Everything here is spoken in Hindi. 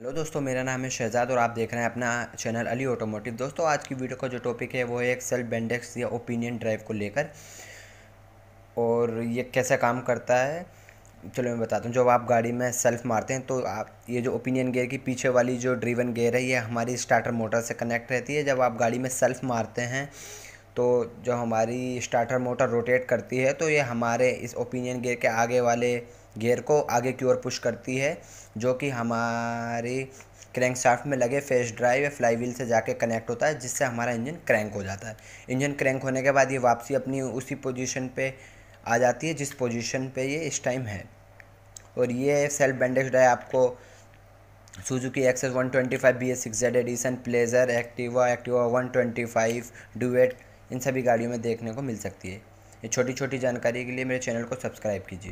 हेलो दोस्तों मेरा नाम है शहजाद और आप देख रहे हैं अपना चैनल अली ऑटोमोटिव दोस्तों आज की वीडियो का जो टॉपिक है वो है एक्सेल बेंडेक्स या ओपिनियन ड्राइव को लेकर और ये कैसे काम करता है चलो मैं बताता हूँ जब आप गाड़ी में सेल्फ मारते हैं तो आप ये जो ओपिनियन गेयर की पीछे वाली जो ड्रीवन गेयर है ये हमारी स्टार्टर मोटर से कनेक्ट रहती है जब आप गाड़ी में सेल्फ मारते हैं तो जो हमारी स्टार्टर मोटर रोटेट करती है तो ये हमारे इस ओपिनियन गेयर के आगे वाले गियर को आगे की ओर पुश करती है जो कि हमारे शाफ्ट में लगे फेस ड्राइव या फ्लाई व्हील से जाके कनेक्ट होता है जिससे हमारा इंजन क्रैंक हो जाता है इंजन क्रैंक होने के बाद ये वापसी अपनी उसी पोजीशन पे आ जाती है जिस पोजीशन पे ये इस टाइम है और ये सेल्फ बैंडेज ड्राइव आपको Suzuki Access 125 twenty five B S six Z edition Pleasure Activa Activa one twenty Duet इन सभी गाड़ियों में देखने को मिल सकती है ये छोटी छोटी जानकारी के लिए मेरे चैनल को सब्सक्राइब कीजिए